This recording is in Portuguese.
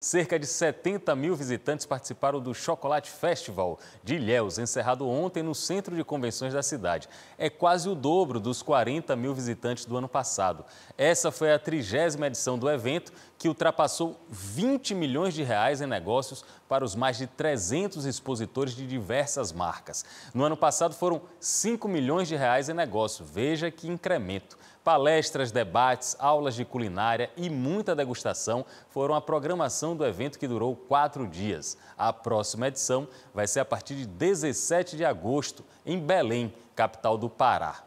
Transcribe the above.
Cerca de 70 mil visitantes participaram do Chocolate Festival de Ilhéus, encerrado ontem no centro de convenções da cidade. É quase o dobro dos 40 mil visitantes do ano passado. Essa foi a trigésima edição do evento, que ultrapassou 20 milhões de reais em negócios para os mais de 300 expositores de diversas marcas. No ano passado foram 5 milhões de reais em negócios. Veja que incremento. Palestras, debates, aulas de culinária e muita degustação foram a programação do evento que durou quatro dias. A próxima edição vai ser a partir de 17 de agosto, em Belém, capital do Pará.